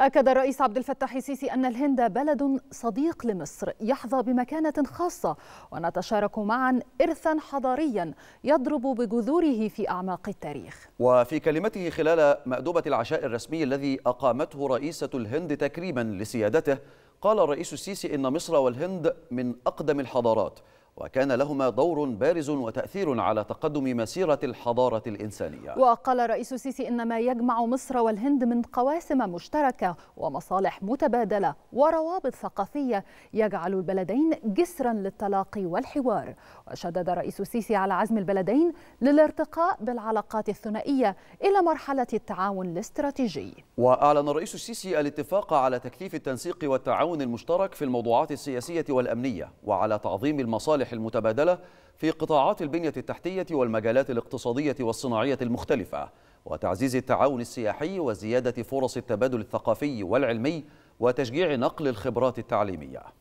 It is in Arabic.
أكد الرئيس عبد الفتاح السيسي أن الهند بلد صديق لمصر يحظى بمكانة خاصة ونتشارك معا إرثا حضاريا يضرب بجذوره في أعماق التاريخ وفي كلمته خلال مأدوبة العشاء الرسمي الذي أقامته رئيسة الهند تكريما لسيادته قال الرئيس السيسي إن مصر والهند من أقدم الحضارات وكان لهما دور بارز وتأثير على تقدم مسيرة الحضارة الإنسانية وقال رئيس السيسي إن ما يجمع مصر والهند من قواسم مشتركة ومصالح متبادلة وروابط ثقافية يجعل البلدين جسرا للتلاقي والحوار وشدد رئيس السيسي على عزم البلدين للارتقاء بالعلاقات الثنائية إلى مرحلة التعاون الاستراتيجي وأعلن الرئيس السيسي الاتفاق على تكثيف التنسيق والتعاون المشترك في الموضوعات السياسية والأمنية وعلى تعظيم المصالح المصالح المتبادلة في قطاعات البنية التحتية والمجالات الاقتصادية والصناعية المختلفة وتعزيز التعاون السياحي وزيادة فرص التبادل الثقافي والعلمي وتشجيع نقل الخبرات التعليمية